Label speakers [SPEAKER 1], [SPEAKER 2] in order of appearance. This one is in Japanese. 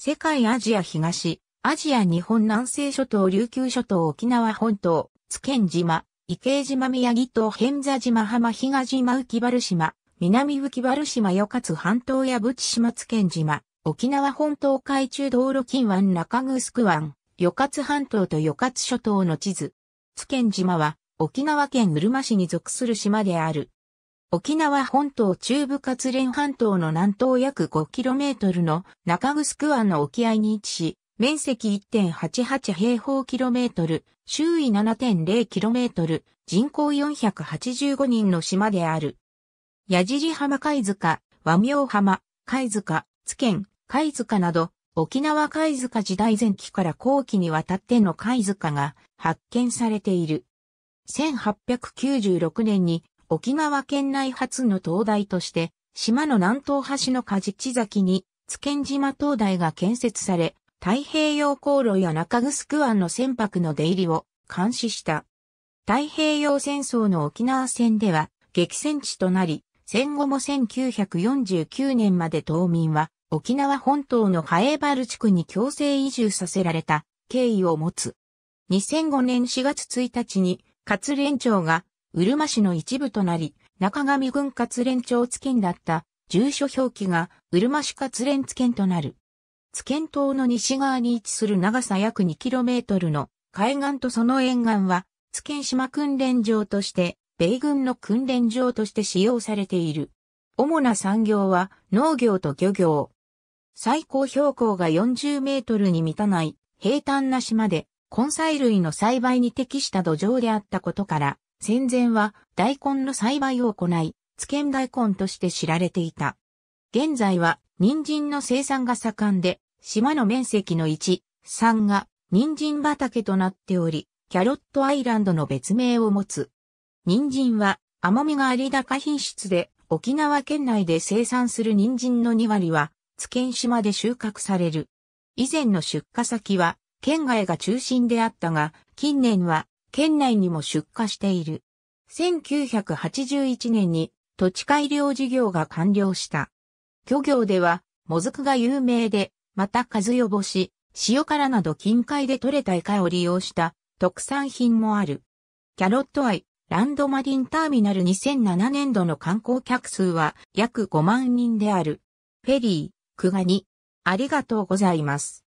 [SPEAKER 1] 世界アジア東、アジア日本南西諸島琉球諸島沖縄本島、津堅島、池江島宮城島偏座島浜東島浮原島、南浮原島与勝半島や淵島津堅島、沖縄本島海中道路近湾中城湾、与勝半島と与勝諸島の地図。津堅島は沖縄県うるま市に属する島である。沖縄本島中部活連半島の南東約 5km の中城湾の沖合に位置し、面積1.88平方キロメートル、周囲 7.0km、人口485人の島である。矢尻浜貝塚、和名浜、貝塚、津県、貝塚など、沖縄貝塚時代前期から後期にわたっての貝塚が発見されている。1896年に沖縄県内初の灯台として、島の南東端の梶地崎に、津堅島灯台が建設され、太平洋航路や中城湾の船舶の出入りを監視した。太平洋戦争の沖縄戦では激戦地となり、戦後も1949年まで島民は沖縄本島のハエバル地区に強制移住させられた経緯を持つ。2005年4月1日に、勝連長がうるま市の一部となり、中上郡活連町津県だった住所表記がうるま市活連津県となる。津県島の西側に位置する長さ約 2km の海岸とその沿岸は津県島訓練場として米軍の訓練場として使用されている。主な産業は農業と漁業。最高標高が40メートルに満たない平坦な島で根菜類の栽培に適した土壌であったことから戦前は大根の栽培を行い、津堅大根として知られていた。現在は人参の生産が盛んで、島の面積の1、3が人参畑となっており、キャロットアイランドの別名を持つ。人参は甘みがあり高品質で、沖縄県内で生産する人参の2割は、津堅島で収穫される。以前の出荷先は、県外が中心であったが、近年は県内にも出荷している。1981年に土地改良事業が完了した。漁業では、もずくが有名で、また数よぼし、塩辛など近海で採れたイカを利用した特産品もある。キャロットアイ、ランドマリンターミナル2007年度の観光客数は約5万人である。フェリー、クガニ、ありがとうございます。